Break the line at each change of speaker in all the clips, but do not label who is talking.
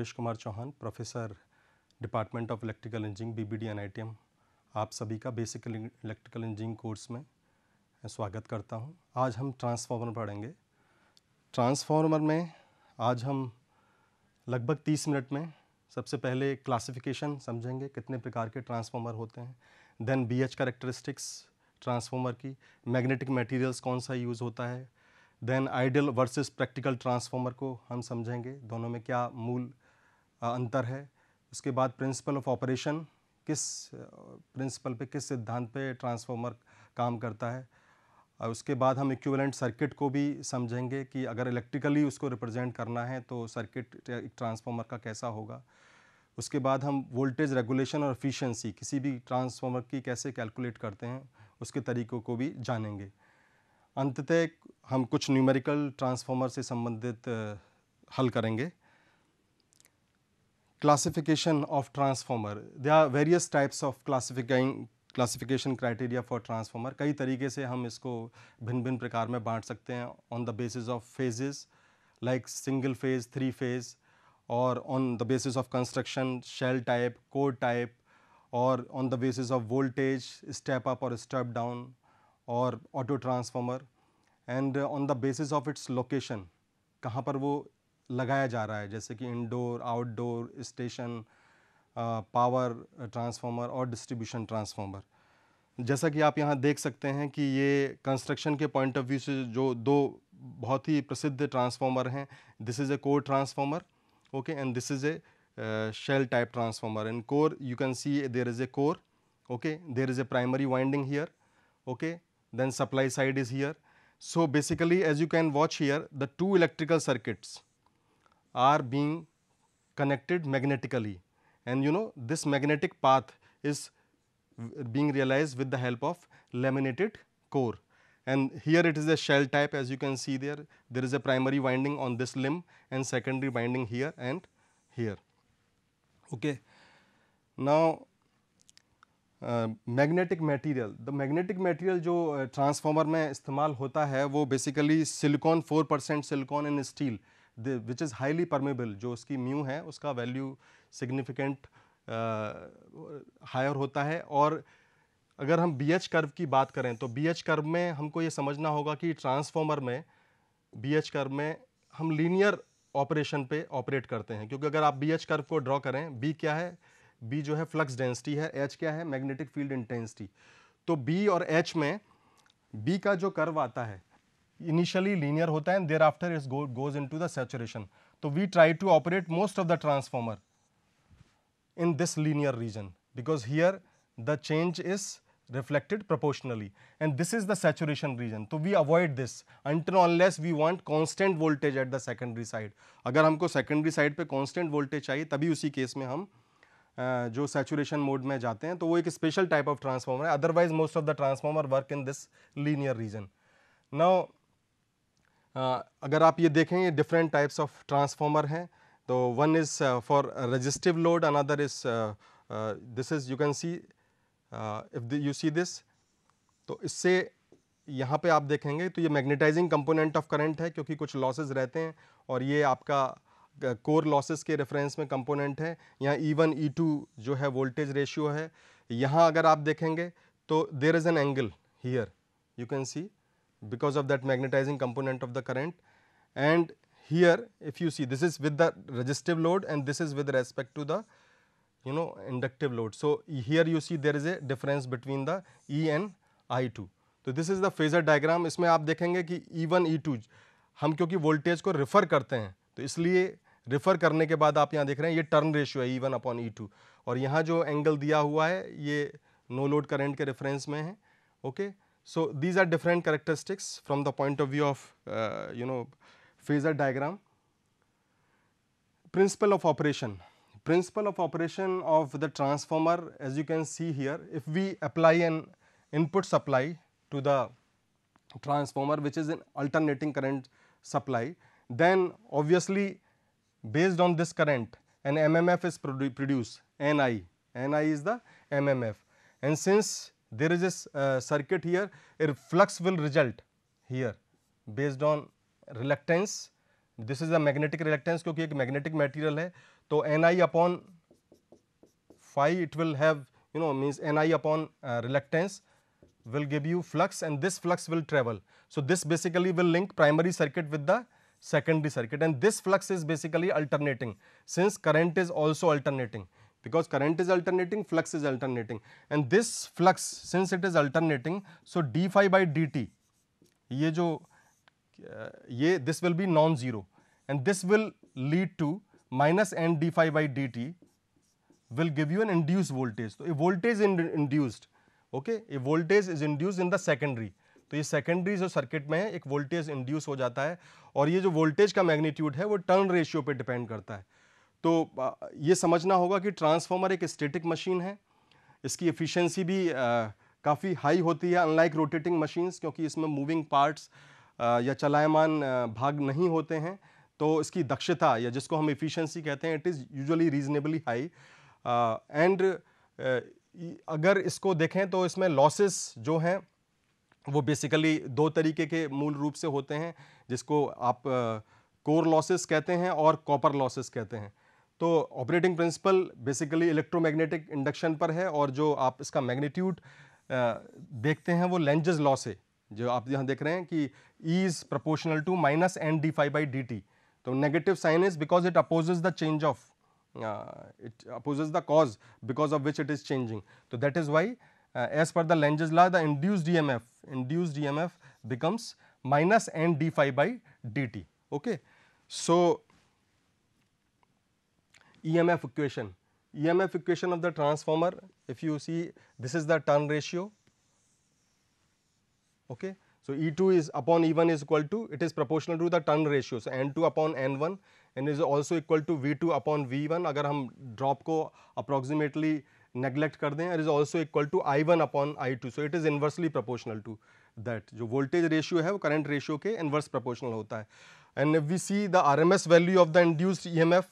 प्रवेश Kumar Chauhan professor department of electrical engineering B B D N आप सभी का बेसिक इलेक्ट्रिकल इंजीनियरिंग कोर्स में स्वागत करता हूं आज हम ट्रांसफार्मर पढ़ेंगे ट्रांसफार्मर में आज हम लगभग 30 मिनट में सबसे पहले क्लासिफिकेशन समझेंगे कितने प्रकार के ट्रांसफार्मर होते हैं then B H characteristics transformer की मैग्नेटिक मटीरियल्स कौन सा यूज़ होता है then ideal versus practical transformer को हम समझेंगे दोनों में क्या मूल अंतर है उसके बाद प्रिंसिपल ऑफ ऑपरेशन किस प्रिंसिपल पे किस सिद्धांत पे ट्रांसफार्मर काम करता है और उसके बाद हम इक्विवेलेंट सर्किट को भी समझेंगे कि अगर इलेक्ट्रिकली उसको रिप्रेजेंट करना है तो सर्किट एक ट्रांसफार्मर का कैसा होगा उसके बाद हम वोल्टेज रेगुलेशन और एफिशिएंसी किसी भी ट्रांसफार्मर की कैसे कैलकुलेट करते हैं उसके तरीकों को भी जानेंगे अंततः हम कुछ न्यूमेरिकल ट्रांसफार्मर से संबंधित हल करेंगे classification of transformer there are various types of classifying classification criteria for transformer कई तरीके से हम इसको भिन्न भिन्न प्रकार में बांट सकते हैं on the basis of phases like single phase three phase और on the basis of construction shell type core type और on the basis of voltage step up और स्टेप डाउन और auto transformer and on the basis of its location कहाँ पर वो लगाया जा रहा है जैसे कि indoor outdoor station power transformer और डिस्ट्रीब्यूशन ट्रांसफार्मर जैसा कि आप यहाँ देख सकते हैं कि ये कंस्ट्रक्शन के पॉइंट ऑफ व्यू से जो दो बहुत ही प्रसिद्ध ट्रांसफार्मर हैं this is a core transformer okay and this is a shell type transformer in core you can see there is a core okay there is a primary winding here okay then supply side is here so basically as you can watch here the two electrical circuits are being connected magnetically and you know this magnetic path is being realized with the help of laminated core. And here it is a shell type as you can see there, there is a primary winding on this limb and secondary winding here and here. Okay. Now, magnetic material the magnetic material जो transformer में इस्तेमाल होता है वो basically silicon four percent silicon and steel which is highly permeable जो उसकी mu है उसका वैल्यू सिग्निफिकेंट हायर होता है और अगर हम बी एच कर्व की बात करें तो बी एच कर्व में हमको ये समझना होगा कि ट्रांसफॉर्मर में बी एच कर्व में हम लीनियर ऑपरेशन पे ऑपरेट करते हैं क्योंकि अगर आप बी एच कर्व को ड्रॉ करें बी क्या है बी जो है फ्लक्स डेंसिटी है एच क्या है मैग्नेटिक फील्ड इंटेंसिटी तो बी और एच में बी का जो कर्व आता है initially linear hota hai and thereafter it go, goes into the saturation. So, we try to operate most of the transformer in this linear region because here the change is reflected proportionally and this is the saturation region. So, we avoid this until unless we want constant voltage at the secondary side. अगर हमको secondary side पे constant voltage चाहिए तभी उसी case में हम जो saturation mode में जाते हैं तो वो एक special type of transformer है otherwise most of the transformer work in this linear region. Now, अगर आप ये देखें डिफरेंट टाइप्स ऑफ ट्रांसफॉर्मर हैं तो one is for resistive load another is this is you can see if you see this तो इससे यहाँ पे आप देखेंगे तो ये मैग्नेटाइजिंग कंपोनेंट ऑफ करंट है क्योंकि कुछ लॉसेस रहते हैं और ये आपका कोर uh, लॉसेस के रेफरेंस में कंपोनेंट है यहाँ ई वन ई टू जो है वोल्टेज रेशियो है यहाँ अगर आप देखेंगे तो there is an angle here you can see because of that magnetizing component of the current and here if you see this is with the resistive load and this is with respect to the you know inductive load. So, here you see there is a difference between the E and I 2. तो this is the phasor diagram इसमें आप देखेंगे कि E one E to हम क्योंकि voltage को refer करते हैं तो इसलिए रेफ़र करने के बाद आप यहाँ देख रहे हैं ये टर्न रेशियो है E one upon E two और यहाँ जो एंगल दिया हुआ है ये नो लोड करंट के रेफरेंस में है okay? So, these are different characteristics from the point of view of uh, you know phasor diagram. Principle of operation, principle of operation of the transformer as you can see here if we apply an input supply to the transformer which is an alternating current supply then obviously based on this current an MMF is produ produced Ni, Ni is the MMF and since there is a uh, circuit here a flux will result here based on reluctance this is a magnetic reluctance kyunki ek magnetic material hai to ni upon phi it will have you know means ni upon uh, reluctance will give you flux and this flux will travel so this basically will link primary circuit with the secondary circuit and this flux is basically alternating since current is also alternating because current is alternating, flux is alternating and this flux since it is alternating, so d phi by dt ye jo ye this will be non-zero and this will lead to minus n d phi by dt will give you an induced voltage. So, a voltage in induced, okay, a voltage is induced in the secondary. तो ये secondary जो circuit में है एक voltage induce हो जाता है और ये जो वोल्टेज का मैग्नीट्यूड है वो टर्न रेशियो पे डिपेंड करता है तो ये समझना होगा कि ट्रांसफार्मर एक स्टेटिक मशीन है इसकी एफिशिएंसी भी काफ़ी हाई होती है अनलाइक रोटेटिंग मशीन्स क्योंकि इसमें मूविंग पार्ट्स या चलायमान भाग नहीं होते हैं तो इसकी दक्षता या जिसको हम एफिशिएंसी कहते हैं it is usually reasonably high and अगर इसको देखें तो इसमें लॉसेस जो हैं वो बेसिकली दो तरीके के मूल रूप से होते हैं जिसको आप कोर uh, लॉसेस कहते हैं और कॉपर लॉसेस कहते हैं तो operating principle basically electromagnetic induction पर है और जो आप इसका मैग्नीट्यूड देखते हैं वो लेंजेज लॉ से जो आप यहाँ देख रहे हैं कि E is proportional to minus N D five by D T तो negative sign is because it opposes the change of it opposes the cause because of which it is changing तो that is why as per the Lenz's law the induced E M F induced E M F becomes minus N D five by D T okay so EMF equation. EMF equation of the transformer, if you see this is the turn ratio. Okay. So, E2 is upon E1 is equal to it is proportional to the turn ratio. So, N2 upon N1 and is also equal to V2 upon V1 अगर हम drop को approximately neglect कर दें it is also equal to I1 upon I2. So, it is inversely proportional to that जो voltage ratio है वो current ratio के inverse proportional होता है and if we see the RMS value of the induced EMF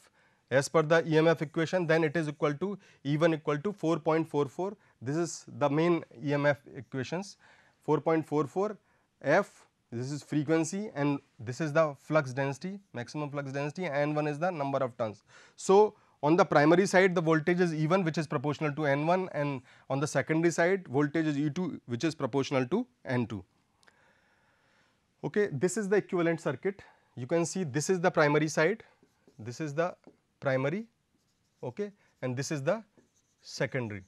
as per the EMF equation then it is equal to E1 equal to 4.44 this is the main EMF equations 4.44 F this is frequency and this is the flux density maximum flux density and one is the number of turns. So, on the primary side the voltage is E1 which is proportional to N1 and on the secondary side voltage is E2 which is proportional to N2. Okay, this is the equivalent circuit you can see this is the primary side this is the primary okay, and this is the secondary.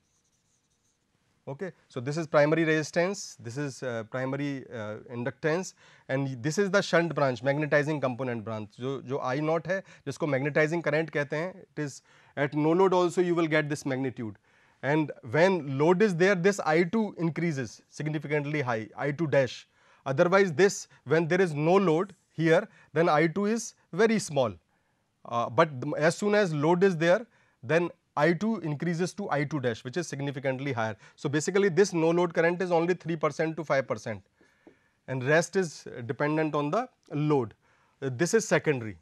Okay. So, this is primary resistance, this is uh, primary uh, inductance and this is the shunt branch magnetizing component branch So, जो I naught है जिसको magnetizing current कहते it is at no load also you will get this magnitude and when load is there this I2 increases significantly high I2 dash otherwise this when there is no load here then I2 is very small uh, but as soon as load is there, then I2 increases to I2 dash which is significantly higher. So, basically this no load current is only 3 percent to 5 percent and rest is dependent on the load. Uh, this is secondary,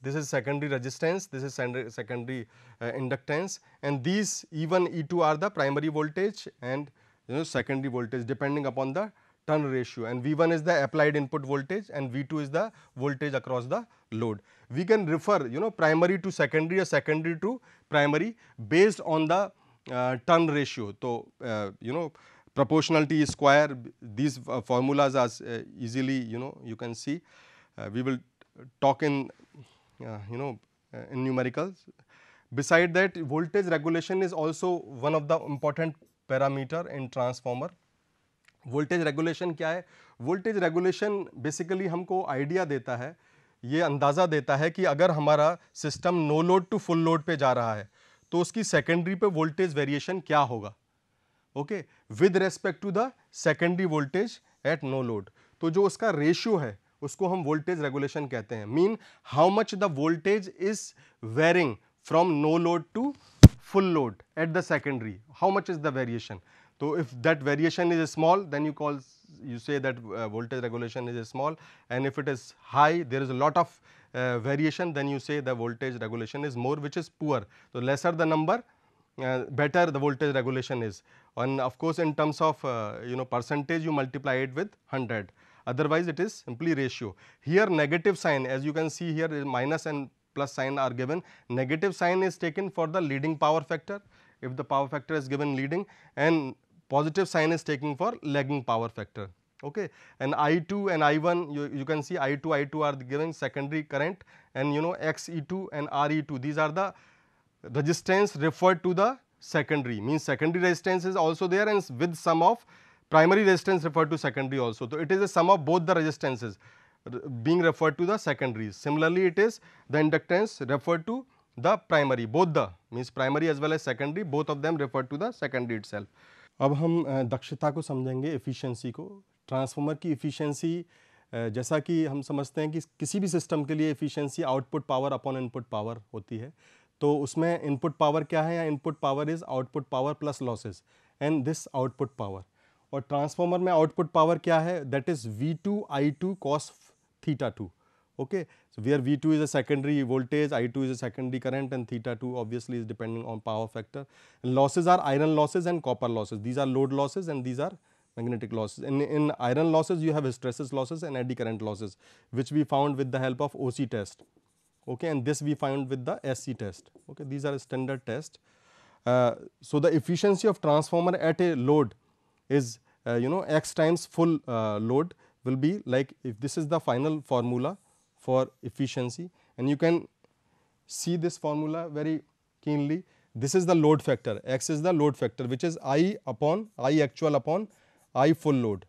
this is secondary resistance, this is secondary uh, inductance and these E1, E2 are the primary voltage and you know secondary voltage depending upon the turn ratio and V1 is the applied input voltage and V2 is the voltage across the load. We can refer you know primary to secondary or secondary to primary based on the uh, turn ratio. So, uh, you know proportionality square these uh, formulas are uh, easily you know you can see. Uh, we will talk in uh, you know in numericals. Beside that voltage regulation is also one of the important parameter in transformer voltage regulation क्या है voltage regulation basically हमको idea देता है ये अंदाज़ा देता है कि अगर हमारा system no load to full load पे जा रहा है तो उसकी सेकेंडरी पे वोल्टेज वेरिएशन क्या होगा okay with respect to the secondary voltage at no load तो जो उसका रेशियो है उसको हम वोल्टेज रेगुलेशन कहते हैं mean how much the voltage is varying from no load to full load at the secondary how much is the variation So, if that variation is small then you call you say that uh, voltage regulation is small and if it is high there is a lot of uh, variation then you say the voltage regulation is more which is poor. So, lesser the number uh, better the voltage regulation is and of course, in terms of uh, you know percentage you multiply it with 100 otherwise it is simply ratio. Here negative sign as you can see here is minus and plus sign are given negative sign is taken for the leading power factor if the power factor is given leading and positive sign is taking for lagging power factor okay and i2 and i1 you, you can see i2 i2 are giving secondary current and you know xe2 and re2 these are the resistance referred to the secondary means secondary resistance is also there and with sum of primary resistance referred to secondary also so it is a sum of both the resistances being referred to the secondary. similarly it is the inductance referred to the primary both the means primary as well as secondary both of them referred to the secondary itself अब हम दक्षता को समझेंगे efficiency को transformer की efficiency जैसा कि हम समझते हैं कि किसी भी सिस्टम के लिए efficiency output power upon input power होती है तो उसमें इनपुट पावर क्या है या input power is output power plus losses and this output power और ट्रांसफार्मर में आउटपुट पावर क्या है that is V two I two cos theta two okay. So, where V2 is a secondary voltage, I2 is a secondary current and theta 2 obviously is depending on power factor. And losses are iron losses and copper losses, these are load losses and these are magnetic losses. In, in iron losses you have stresses losses and eddy current losses which we found with the help of OC test okay and this we found with the SC test okay these are standard test. Uh, so, the efficiency of transformer at a load is uh, you know x times full uh, load will be like if this is the final formula for efficiency and you can see this formula very keenly. This is the load factor, x is the load factor which is I upon I actual upon I full load.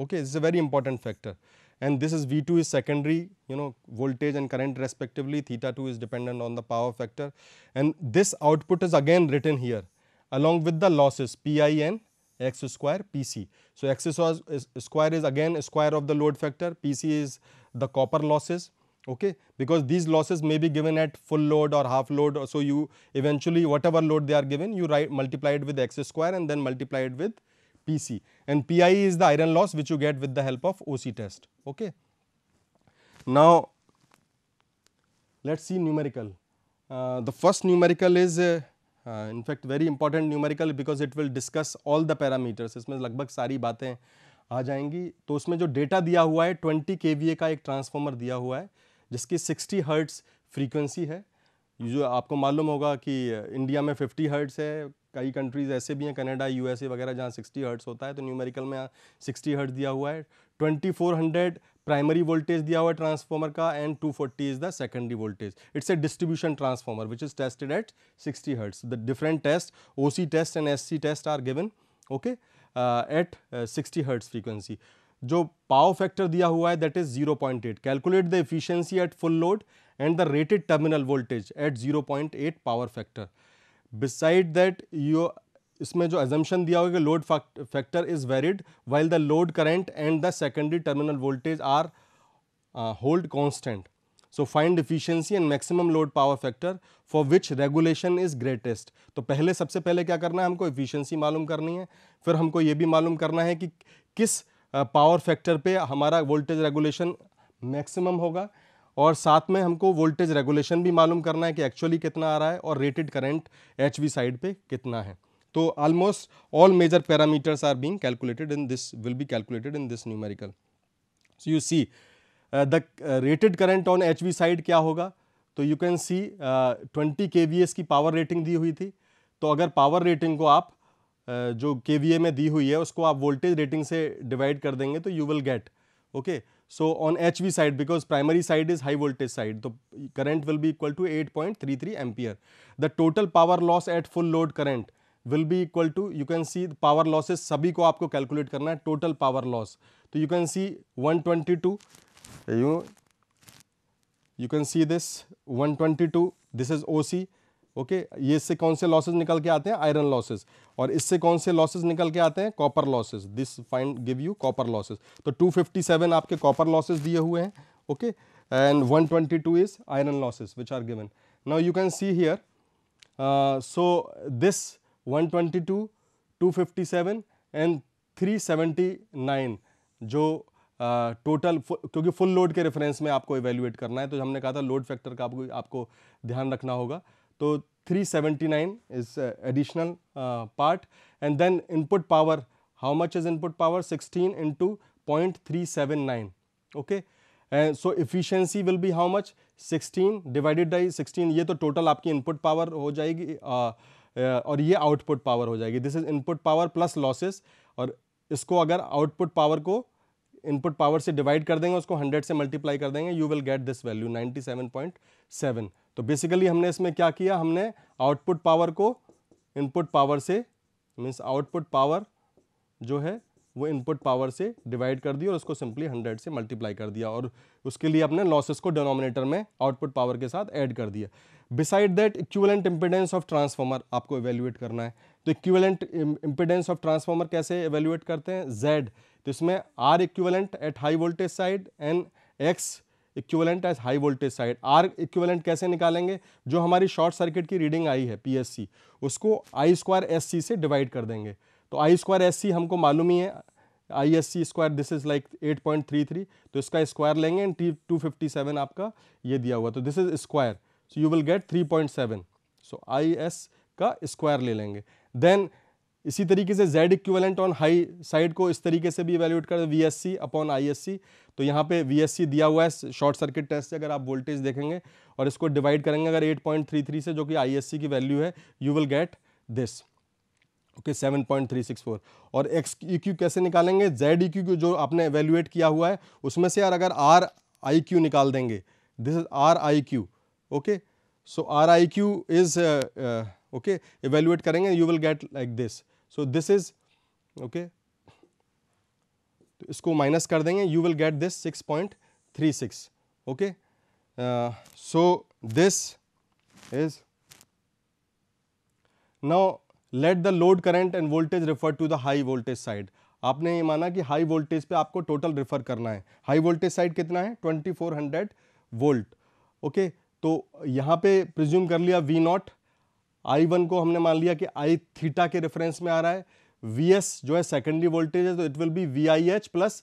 Okay, this is a very important factor and this is V2 is secondary you know voltage and current respectively theta 2 is dependent on the power factor and this output is again written here along with the losses Pi and x square Pc. So, x square is again square of the load factor Pc is the copper losses okay because these losses may be given at full load or half load or so you eventually whatever load they are given you write multiply it with x square and then multiply it with pc and pi is the iron loss which you get with the help of oc test okay now let's see numerical uh, the first numerical is uh, uh, in fact very important numerical because it will discuss all the parameters इसमें लगभग सारी बातें आ जाएंगी तो उसमें जो data दिया हुआ है 20 के का एक ट्रांसफॉर्मर दिया हुआ है जिसकी 60 हर्ट्स फ्रीक्वेंसी है जो आपको मालूम होगा कि इंडिया में 50 हर्ट्स है कई कंट्रीज़ ऐसे भी हैं कनाडा यूएसए वगैरह जहाँ 60 हर्ट्स होता है तो न्यूमेरिकल में यहाँ 60 हर्ट्स दिया हुआ है 2400 प्राइमरी वोल्टेज दिया हुआ है ट्रांसफार्मर का and 240 is the secondary voltage it's a distribution transformer which is tested at 60 hertz the different test O test and S test are given okay okay? At sixty hertz frequency जो power factor दिया हुआ है that is zero point eight calculate the efficiency at full load and the rated terminal voltage at zero point eight power factor beside that you इसमें जो assumption दिया हुआ है कि load factor is varied while the load current and the secondary terminal voltage are hold constant so find efficiency and maximum load power factor for which regulation is greatest तो पहले सबसे पहले क्या करना है हमको इफिशियंसी मालूम करनी है फिर हमको ये भी मालूम करना है कि किस पावर फैक्टर पे हमारा वोल्टेज रेगुलेशन मैक्सिमम होगा और साथ में हमको वोल्टेज रेगुलेशन भी मालूम करना है कि एक्चुअली कितना आ रहा है और रेटेड करंट एच साइड पे कितना है तो almost all major parameters are being calculated in this will be calculated in this numerical so you see the rated current on H side क्या होगा तो यू कैन सी ट्वेंटी के की power rating दी हुई थी तो अगर पावर रेटिंग को आप uh, जो के में दी हुई है उसको आप वोल्टेज रेटिंग से डिवाइड कर देंगे तो you will get okay so on H V side because primary side is high voltage side तो current will be equal to 8.33 point three three ampere the total power loss at full load current will be equal to you can see power losses सभी को आपको calculate करना है total power loss तो you can see 122 you you can see this 122 this is OC okay okay, ये इससे कौन से लॉसेज निकल के आते हैं आयरन लॉसेस और इससे कौन से लॉसेज निकल के आते हैं copper losses this find give you copper losses तो 257 आपके कॉपर लॉसेज दिए हुए हैं okay and 122 is iron losses which are given now you can see here so this 122 257 and 379 जो टोटल क्योंकि फुल लोड के रेफरेंस में आपको इवेल्यूएट करना है तो हमने कहा था लोड फैक्टर का आपको आपको ध्यान रखना होगा तो 379 is additional part and then input power how much is input power 16 seven nine okay and so efficiency will be how much 16 divided by 16 ये तो टोटल आपकी इनपुट पावर हो जाएगी और ये आउटपुट पावर हो जाएगी this is input power plus losses और इसको अगर आउटपुट पावर को इनपुट पावर से डिवाइड कर देंगे उसको 100 से मल्टीप्लाई कर देंगे you will get this value 97.7 तो बेसिकली हमने इसमें क्या किया हमने आउटपुट पावर को इनपुट पावर से मीन्स आउटपुट पावर जो है वो इनपुट पावर से डिवाइड कर दिया और उसको सिंपली हंड्रेड से मल्टीप्लाई कर दिया और उसके लिए अपने लॉसेस को डिनोमिनेटर में आउटपुट पावर के साथ ऐड कर दिया beside that equivalent impedance of transformer आपको एवेल्यूएट करना है तो इक्वलेंट इम्पिडेंस ऑफ ट्रांसफार्मर कैसे एवेल्यूएट करते हैं जेड तो इसमें R equivalent at high voltage side and X equivalent at high voltage side R equivalent कैसे निकालेंगे जो हमारी शॉर्ट सर्किट की रीडिंग आई है पी उसको आई स्क्वायर सी से डिवाइड कर देंगे तो आई स्क्वायर एस सी हमको मालूम ही है I S C square this is like 8.33 तो इसका स्क्वायर लेंगे एंड टी सेवन आपका ये दिया हुआ तो this is square so you will get 3.7 so I S का स्क्वायर ले लेंगे देन इसी तरीके से Z equivalent on high side को इस तरीके से भी वैल्यूट कर V S C upon I S C तो यहाँ पे वी एस सी दिया हुआ है शॉर्ट सर्किट टेस्ट से अगर आप वोल्टेज देखेंगे और इसको डिवाइड करेंगे अगर 8.33 से जो कि आई एस सी की वैल्यू है you will get this okay seven point three six four और एक्स ई क्यू कैसे निकालेंगे जेड ई क्यू जो आपने एवेल्यूएट किया हुआ है उसमें से यार अगर आर आई क्यू निकाल देंगे this is R I Q okay so R I Q is okay evaluate करेंगे you will get like this so this is okay तो इसको माइनस कर देंगे you will get this six point three six okay so this is now let the load current and voltage refer to the high voltage side आपने ये माना कि high voltage पे आपको टोटल रेफर करना है हाई वोल्टेज साइड कितना है 2400 वोल्ट ओके तो यहाँ पे प्रिज्यूम कर लिया वी नॉट आई वन को हमने मान लिया कि आई थीटा के रेफरेंस में आ रहा है वी एस जो है सेकेंडरी वोल्टेज है तो it will be V I H plus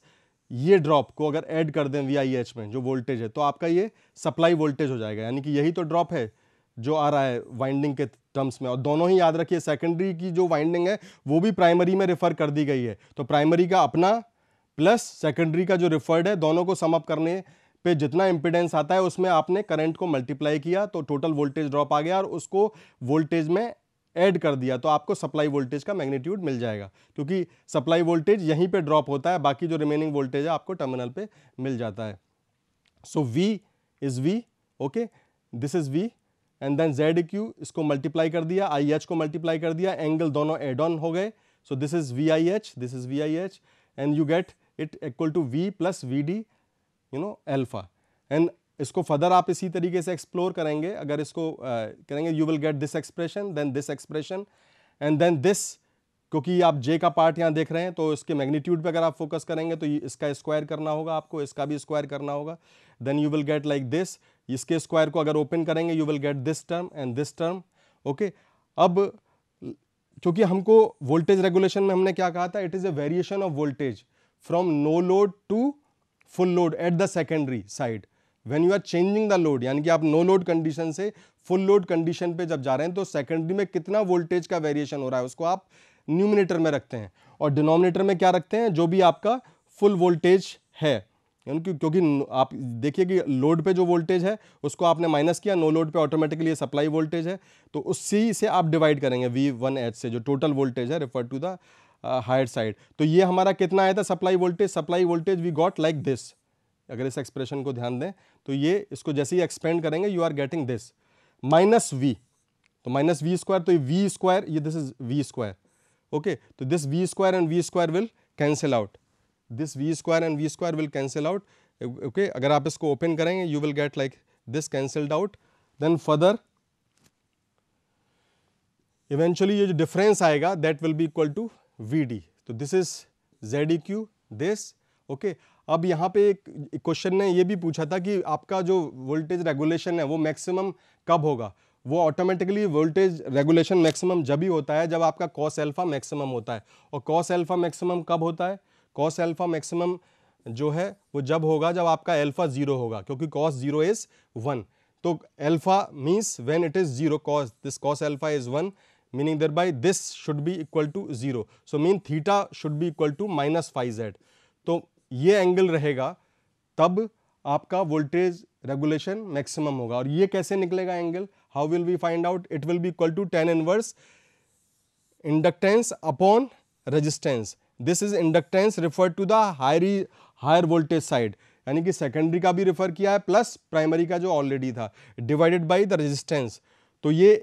ये ड्रॉप को अगर ऐड कर दें वी आई एच में जो वोल्टेज है तो आपका ये सप्लाई वोल्टेज हो जाएगा यानी कि यही तो ड्रॉप है जो आ रहा है वाइंडिंग के टर्म्स में और दोनों ही याद रखिए सेकेंडरी की जो वाइंडिंग है वो भी प्राइमरी में रेफर कर दी गई है तो प्राइमरी का अपना प्लस सेकेंडरी का जो रेफर्ड है दोनों को समअप करने पे जितना इम्पिडेंस आता है उसमें आपने करंट को मल्टीप्लाई किया तो टोटल वोल्टेज ड्रॉप आ गया और उसको वोल्टेज में ऐड कर दिया तो आपको सप्लाई वोल्टेज का मैग्नीट्यूड मिल जाएगा क्योंकि सप्लाई वोल्टेज यहीं पे ड्रॉप होता है बाकी जो रिमेनिंग वोल्टेज है आपको टर्मिनल पे मिल जाता है so V is V okay this is V and then Z Q इसको मल्टीप्लाई कर दिया आई एच को मल्टीप्लाई कर दिया एंगल दोनों एड ऑन हो गए so this is V I H this is V I H and you get it equal to V plus V D you know alpha and इसको further आप इसी तरीके से एक्सप्लोर करेंगे अगर इसको uh, करेंगे you will get this expression then this expression and then this क्योंकि आप जे का पार्ट यहाँ देख रहे हैं तो इसके मैग्नीट्यूड पे अगर आप फोकस करेंगे तो इसका स्क्वायर करना होगा आपको इसका भी स्क्वायर करना होगा then you will get like this इसके स्क्वायर को अगर ओपन करेंगे you will get this term and this term okay अब क्योंकि हमको वोल्टेज रेगुलेशन में हमने क्या कहा था it is a variation of voltage from no load to full load at the secondary side when you are changing the load यानी कि आप नो लोड कंडीशन से फुल लोड कंडीशन पे जब जा रहे हैं तो सेकेंडरी में कितना वोल्टेज का वेरिएशन हो रहा है उसको आप न्यूमिनेटर में रखते हैं और डिनोमिनेटर में क्या रखते हैं जो भी आपका फुल वोल्टेज है क्योंकि आप देखिए कि लोड पे जो वोल्टेज है उसको आपने माइनस किया नो लोड पे ऑटोमेटिकली ये सप्लाई वोल्टेज है तो उसी से आप डिवाइड करेंगे वी वन एच से जो टोटल वोल्टेज है refer to the higher side तो ये हमारा कितना आया था supply voltage supply voltage we got like this अगर इस एक्सप्रेशन को ध्यान दें तो ये इसको जैसे ही एक्सपेंड करेंगे you are getting this minus V तो माइनस वी स्क्वायर तो वी स्क्वायर ये this is V square okay. So, this v square and v square will cancel out, this v square and v square will cancel out, okay. agar aap isko open karenge you will get like this cancelled out, then further eventually ye jo difference aayega that will be equal to vd so this is z this, okay. अब यहाँ पे एक question ने ये भी पूछा था कि आपका जो वोल्टेज रेगुलेशन है वो मैक्सिमम कब होगा वो ऑटोमेटिकली वोल्टेज रेगुलेशन मैक्सिमम जब ही होता है जब आपका कॉस एल्फा मैक्सिमम होता है और कॉस एल्फा मैक्सिमम कब होता है कॉस एल्फा मैक्सिमम जो है वो जब होगा जब आपका एल्फा ज़ीरो होगा क्योंकि कॉस ज़ीरो इज़ वन तो alpha means when it is zero cos this cos alpha is one meaning thereby this should be equal to zero so mean theta should be equal to minus five Z तो ये angle रहेगा तब आपका voltage regulation maximum होगा और ये कैसे निकलेगा angle how will be find out it will be equal to tan inverse inductance upon resistance this is inductance refer to the higher higher voltage side यानी कि सेकेंडरी का भी रिफर किया है प्लस प्राइमरी का जो ऑलरेडी था divided by the resistance तो ये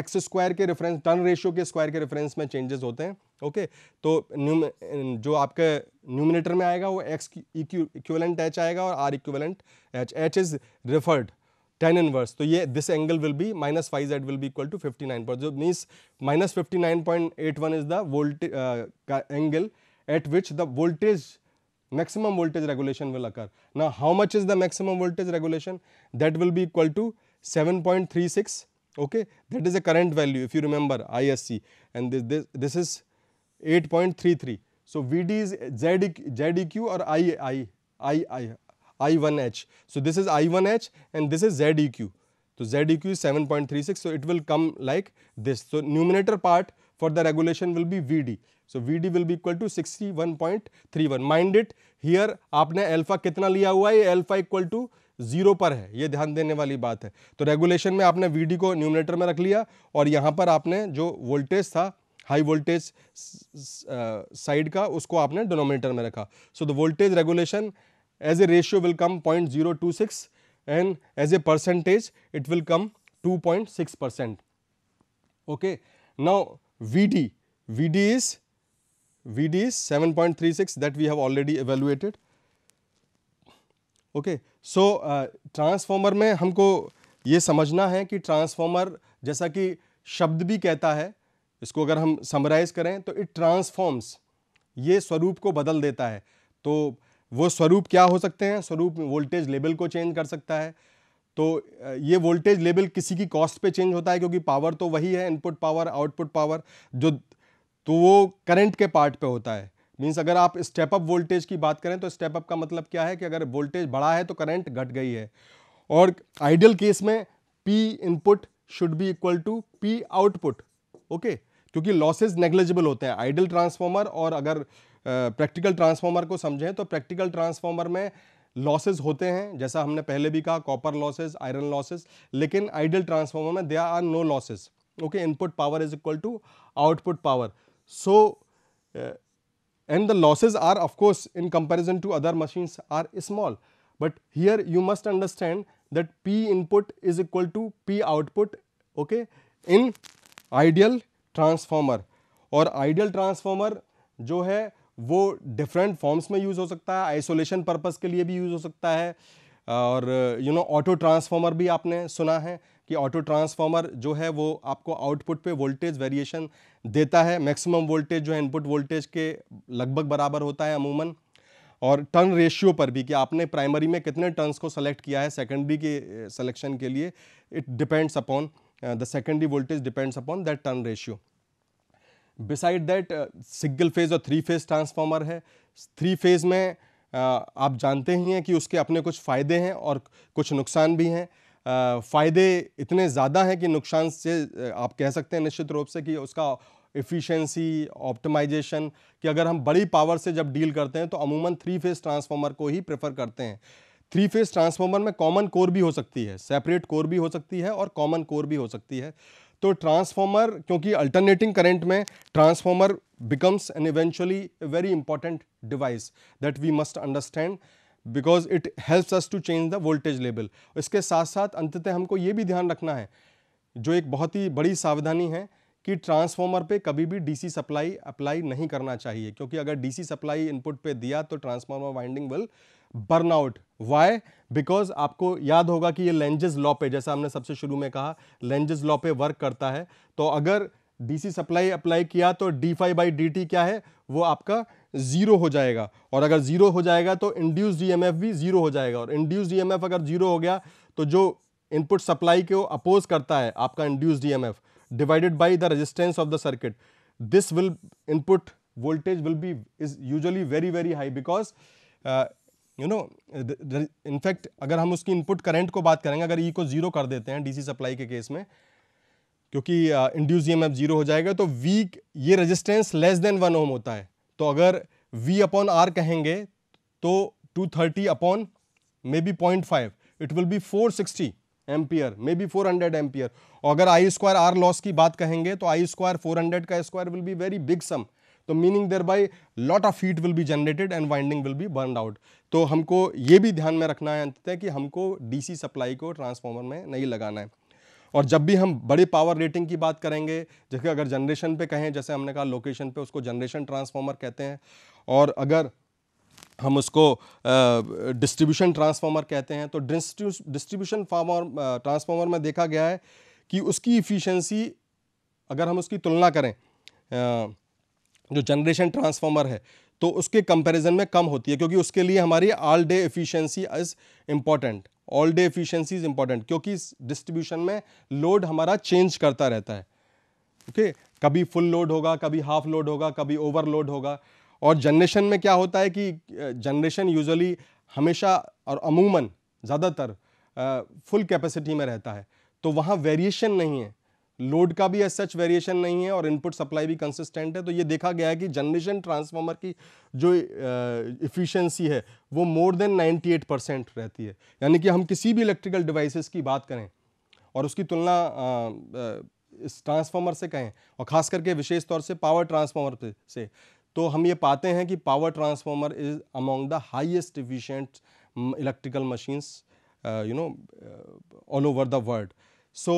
एक्स स्क्वायर के रेफरेंस टन रेशियो के स्क्वायर के रेफरेंस में चेंजेस होते हैं ओके तो जो आपके न्यूमिनेटर में आएगा वो एक्स इक्वलेंट एच आएगा और R equivalent H H is referred tan inverse तो ये this angle will be minus five Z will be equal to fifty nine point जो means minus fifty nine point eight one is the volt का angle at which the voltage maximum voltage regulation will occur ना how much is the maximum voltage regulation that will be equal to seven point three six okay that is a current value if you remember I S C and this this is 8.33 so vd is Z, zeq or i i i i i1h so this is i1h and this is zeq so zeq is 7.36 so it will come like this so numerator part for the regulation will be vd so vd will be equal to 61.31 mind it here आपने alpha कितना लिया हुआ है alpha equal to zero पर है ये ध्यान देने वाली बात है तो रेगुलेशन में आपने वीडी को न्यूमिनेटर में रख लिया और यहाँ पर आपने जो वोल्टेज था हाई वोल्टेज साइड का उसको आपने डिनोमिनेटर में रखा so the voltage regulation as a ratio will come point zero two six and as a percentage it will come to point six percent okay V V D D is V D is seven point three six that we have already evaluated okay so transformer में हमको ये समझना है कि transformer जैसा कि शब्द भी कहता है इसको अगर हम समराइज करें तो इट ट्रांसफॉर्म्स ये स्वरूप को बदल देता है तो वो स्वरूप क्या हो सकते हैं स्वरूप वोल्टेज लेवल को चेंज कर सकता है तो ये वोल्टेज लेवल किसी की कॉस्ट पे चेंज होता है क्योंकि पावर तो वही है इनपुट पावर आउटपुट पावर जो तो वो करंट के पार्ट पे होता है मीन्स अगर आप स्टेप अप वोल्टेज की बात करें तो स्टेप अप का मतलब क्या है कि अगर वोल्टेज बढ़ा है तो करंट घट गई है और आइडियल केस में P input should be equal to P output okay क्योंकि लॉसेज नेग्लेजिबल होते हैं आइडल ट्रांसफॉर्मर और अगर प्रैक्टिकल ट्रांसफॉर्मर को समझें तो प्रैक्टिकल ट्रांसफार्मर में लॉसेज होते हैं जैसा हमने पहले भी कहा कॉपर लॉसेज आयरन लॉसेज लेकिन आइडल ट्रांसफॉर्मर में they are no losses okay input power is equal to output power so and the losses are of course in comparison to other machines are small but here you must understand that P input is equal to P output okay in ideal transformer और ideal transformer जो है वो different forms में use हो सकता है isolation purpose के लिए भी यूज़ हो सकता है और यू नो ऑटो ट्रांसफार्मर भी आपने सुना है कि ऑटो ट्रांसफार्मर जो है वो आपको आउटपुट पे वोल्टेज वेरिएशन देता है मैक्सिमम वोल्टेज जो है इनपुट वोल्टेज के लगभग बराबर होता है अमूमन और टर्न रेशियो पर भी कि आपने प्राइमरी में कितने टर्न्स को सेलेक्ट किया है सेकेंडरी के सिलेक्शन के लिए it depends upon Uh, the secondary voltage depends upon that turn ratio. Beside that single phase और थ्री फेज ट्रांसफार्मर है थ्री फेज में uh, आप जानते ही हैं कि उसके अपने कुछ फ़ायदे हैं और कुछ नुकसान भी हैं uh, फ़ायदे इतने ज़्यादा हैं कि नुकसान से uh, आप कह सकते हैं निश्चित रूप से कि उसका एफिशिएंसी ऑप्टिमाइजेशन कि अगर हम बड़ी पावर से जब डील करते हैं तो अमूमन थ्री फेज ट्रांसफार्मर को ही प्रेफर करते हैं थ्री फेज ट्रांसफार्मर में कॉमन कोर भी हो सकती है सेपरेट कोर भी हो सकती है और कॉमन कोर भी हो सकती है तो ट्रांसफार्मर क्योंकि अल्टरनेटिंग करंट में transformer becomes an eventually very important device that we must understand because it helps us to change the voltage level इसके साथ साथ अंततः हमको ये भी ध्यान रखना है जो एक बहुत ही बड़ी सावधानी है कि ट्रांसफार्मर पे कभी भी डीसी सप्लाई अप्लाई नहीं करना चाहिए क्योंकि अगर डीसी सप्लाई इनपुट पे दिया तो transformer winding will burn out why because आपको याद होगा कि ये लेंजेज लॉ पे जैसा हमने सबसे शुरू में कहा लेंजेज लॉ पे वर्क करता है तो अगर डीसी सप्लाई अप्लाई किया तो D five by D T क्या है वो आपका जीरो हो जाएगा और अगर जीरो हो जाएगा तो इंड्यूस ईएमएफ e भी जीरो हो जाएगा और इंड्यूस एफ e अगर जीरो हो गया तो जो इनपुट सप्लाई को अपोज करता है आपका induced F divided by the resistance of the circuit this will input voltage will be is usually very very high because you know in fact अगर हम उसकी इनपुट करंट को बात करेंगे अगर ई e को ज़ीरो कर देते हैं डीसी सप्लाई के केस में क्योंकि इंड्यूस ई ज़ीरो हो जाएगा तो वी ये resistance less than one ohm होता है तो अगर वी अपॉन आर कहेंगे तो two thirty upon maybe point five it will be four sixty ampere maybe four hundred ampere अगर आई स्क्वायर आर लॉस की बात कहेंगे तो आई स्क्वायर फोर हंड्रेड का square will be very big sum तो meaning thereby lot of heat will be generated and winding will B burn out तो हमको ये भी ध्यान में रखना है है कि हमको डीसी सप्लाई को ट्रांसफार्मर में नहीं लगाना है और जब भी हम बड़े पावर रेटिंग की बात करेंगे जैसे अगर जनरेशन पे कहें जैसे हमने कहा लोकेशन पे उसको जनरेशन ट्रांसफार्मर कहते हैं और अगर हम उसको डिस्ट्रीब्यूशन ट्रांसफार्मर कहते हैं तो डिस्ट्रीब्यूशन फार्मर ट्रांसफार्मर में देखा गया है कि उसकी इफ़िशेंसी अगर हम उसकी तुलना करें जो जनरेशन ट्रांसफार्मर है तो उसके कंपैरिजन में कम होती है क्योंकि उसके लिए हमारी all day efficiency is important all day efficiency is important क्योंकि डिस्ट्रीब्यूशन में लोड हमारा चेंज करता रहता है ओके okay? कभी फुल लोड होगा कभी हाफ लोड होगा कभी ओवर लोड होगा और जनरेशन में क्या होता है कि जनरेशन यूजली हमेशा और अमूमन ज़्यादातर फुल कैपेसिटी में रहता है तो वहाँ वेरिएशन नहीं है लोड का भी एस सच वेरिएशन नहीं है और इनपुट सप्लाई भी कंसिस्टेंट है तो ये देखा गया है कि जनरेशन ट्रांसफार्मर की जो इफ़िशेंसी है वो मोर देन 98 परसेंट रहती है यानी कि हम किसी भी इलेक्ट्रिकल डिवाइसेस की बात करें और उसकी तुलना आ, आ, इस ट्रांसफार्मर से कहें और ख़ास करके विशेष तौर से पावर ट्रांसफार्मर से तो हम ये पाते हैं कि power transformer is among the highest efficient electrical machines you know all over the world so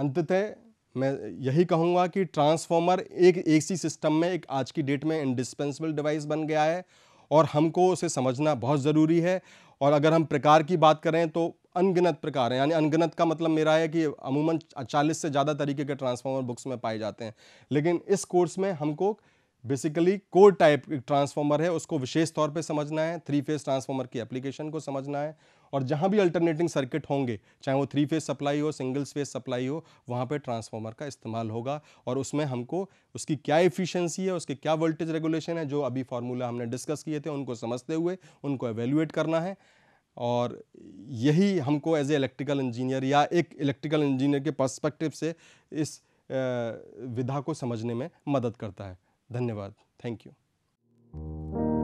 अंततः मैं यही कहूँगा कि ट्रांसफॉर्मर एक एसी सिस्टम में एक आज की डेट में इंडिस्पेंसिबल डिवाइस बन गया है और हमको उसे समझना बहुत ज़रूरी है और अगर हम प्रकार की बात करें तो अनगिनत प्रकार हैं यानी अनगिनत का मतलब मेरा है कि अमूमन चालीस से ज़्यादा तरीके के ट्रांसफॉर्मर बुक्स में पाए जाते हैं लेकिन इस कोर्स में हमको बेसिकली कोर टाइप ट्रांसफॉर्मर है उसको विशेष तौर पे समझना है थ्री फेज ट्रांसफॉर्मर की एप्लीकेशन को समझना है और जहाँ भी अल्टरनेटिंग सर्किट होंगे चाहे वो थ्री फेज सप्लाई हो सिंगल फेज सप्लाई हो वहाँ पर ट्रांसफार्मर का इस्तेमाल होगा और उसमें हमको उसकी क्या एफिशिएंसी है उसके क्या वोल्टेज रेगुलेशन है जो अभी फार्मूला हमने डिस्कस किए थे उनको समझते हुए उनको एवेल्यूएट करना है और यही हमको एज ए इलेक्ट्रिकल इंजीनियर या एक इलेक्ट्रिकल इंजीनियर के पर्सपेक्टिव से इस विधा को समझने में मदद करता है धन्यवाद थैंक यू